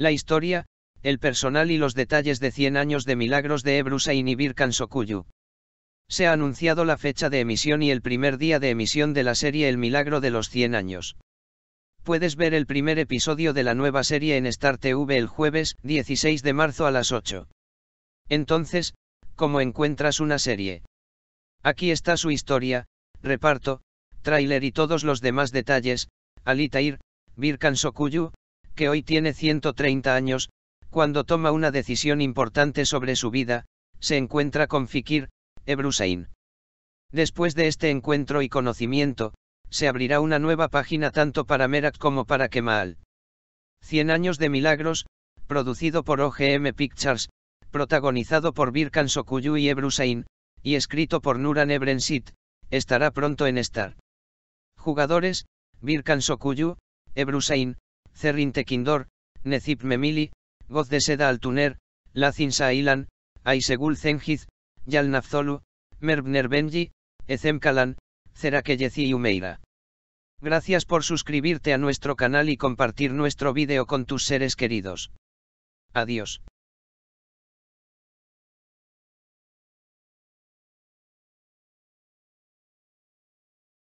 La historia, el personal y los detalles de 100 años de milagros de Ebrusa y e Birkan sokuyu Se ha anunciado la fecha de emisión y el primer día de emisión de la serie El milagro de los 100 años. Puedes ver el primer episodio de la nueva serie en Star TV el jueves 16 de marzo a las 8. Entonces, ¿cómo encuentras una serie? Aquí está su historia, reparto, tráiler y todos los demás detalles, Alitair, Birkan Sokuyu, que hoy tiene 130 años, cuando toma una decisión importante sobre su vida, se encuentra con Fikir, Ebrusain. Después de este encuentro y conocimiento, se abrirá una nueva página tanto para Merak como para Kemal. 100 años de milagros, producido por OGM Pictures, protagonizado por Birkan Sokuyu y Ebrusain, y escrito por Nuran Ebrensit, estará pronto en Star. Jugadores, Birkan Sokuyu, Ebrusain, Tekindor, Necip Memili, Goz de Seda Altuner, Lazin Sailan, Aisegul Zengiz, Yal Nafzolu, Merbner Benji, Ezem Kalan, y Umeira. Gracias por suscribirte a nuestro canal y compartir nuestro video con tus seres queridos. Adiós.